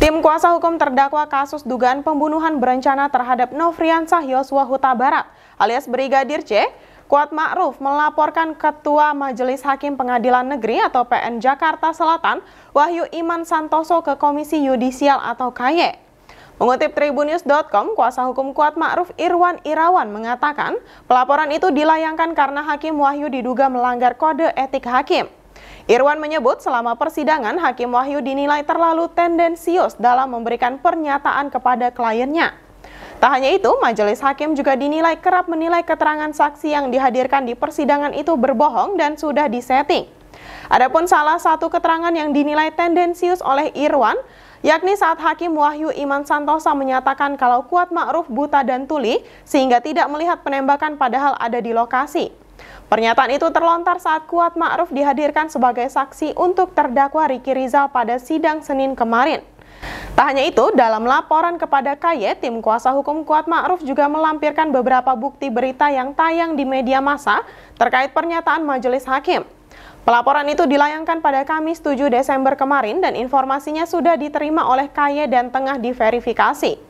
Tim kuasa hukum terdakwa kasus dugaan pembunuhan berencana terhadap Nofrian Yosua Huta Barat alias Brigadir C, Kuat Ma'ruf melaporkan Ketua Majelis Hakim Pengadilan Negeri atau PN Jakarta Selatan, Wahyu Iman Santoso ke Komisi Yudisial atau KY. Mengutip tribunnews.com, kuasa hukum Kuat Ma'ruf Irwan Irawan mengatakan, pelaporan itu dilayangkan karena Hakim Wahyu diduga melanggar kode etik hakim. Irwan menyebut selama persidangan Hakim Wahyu dinilai terlalu tendensius dalam memberikan pernyataan kepada kliennya. Tak hanya itu, majelis hakim juga dinilai kerap menilai keterangan saksi yang dihadirkan di persidangan itu berbohong dan sudah disetting. Adapun salah satu keterangan yang dinilai tendensius oleh Irwan, yakni saat Hakim Wahyu Iman Santosa menyatakan kalau kuat ma'ruf buta dan tuli sehingga tidak melihat penembakan padahal ada di lokasi. Pernyataan itu terlontar saat Kuat Ma'ruf dihadirkan sebagai saksi untuk terdakwa Riki Rizal pada sidang Senin kemarin. Tak hanya itu, dalam laporan kepada KY, tim kuasa hukum Kuat Ma'ruf juga melampirkan beberapa bukti berita yang tayang di media massa terkait pernyataan majelis hakim. Pelaporan itu dilayangkan pada Kamis 7 Desember kemarin dan informasinya sudah diterima oleh KY dan tengah diverifikasi.